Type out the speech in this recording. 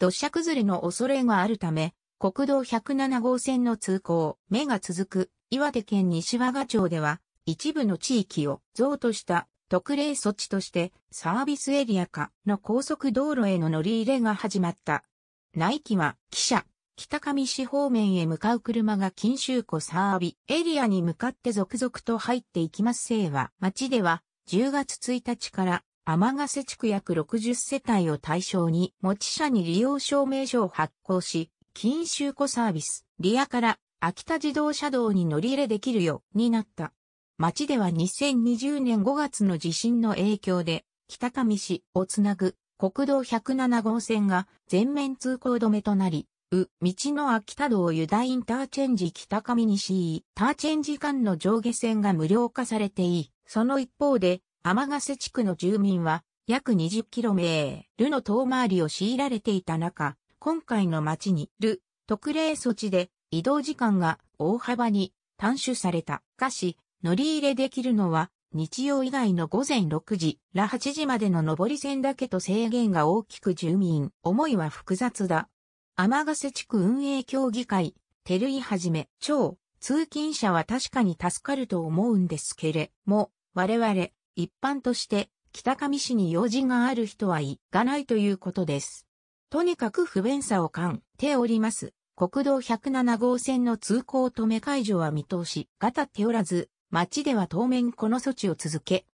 土砂崩れの恐れがあるため、国道107号線の通行、目が続く岩手県西和賀町では、一部の地域を像とした特例措置としてサービスエリア化の高速道路への乗り入れが始まった。内期は汽車、北上市方面へ向かう車が近州湖サービエリアに向かって続々と入っていきますせいは町では10月1日から天ヶ瀬地区約60世帯を対象に、持ち者に利用証明書を発行し、近周庫サービス、リアから秋田自動車道に乗り入れできるようになった。町では2020年5月の地震の影響で、北上市をつなぐ国道107号線が全面通行止めとなり、う、道の秋田道ユダインターチェンジ北上西イターチェンジ間の上下線が無料化されていい。その一方で、天ヶ瀬地区の住民は約 20km の遠回りを強いられていた中、今回の町にる特例措置で移動時間が大幅に短縮された。しかし、乗り入れできるのは日曜以外の午前6時ら8時までの上り線だけと制限が大きく住民、思いは複雑だ。天ヶ瀬地区運営協議会、照井はじめ、超、通勤者は確かに助かると思うんですけれ、も、我々、一般として、北上市に用事がある人は行かないということです。とにかく不便さを感ております。国道107号線の通行止め解除は見通しが立っておらず、町では当面この措置を続け、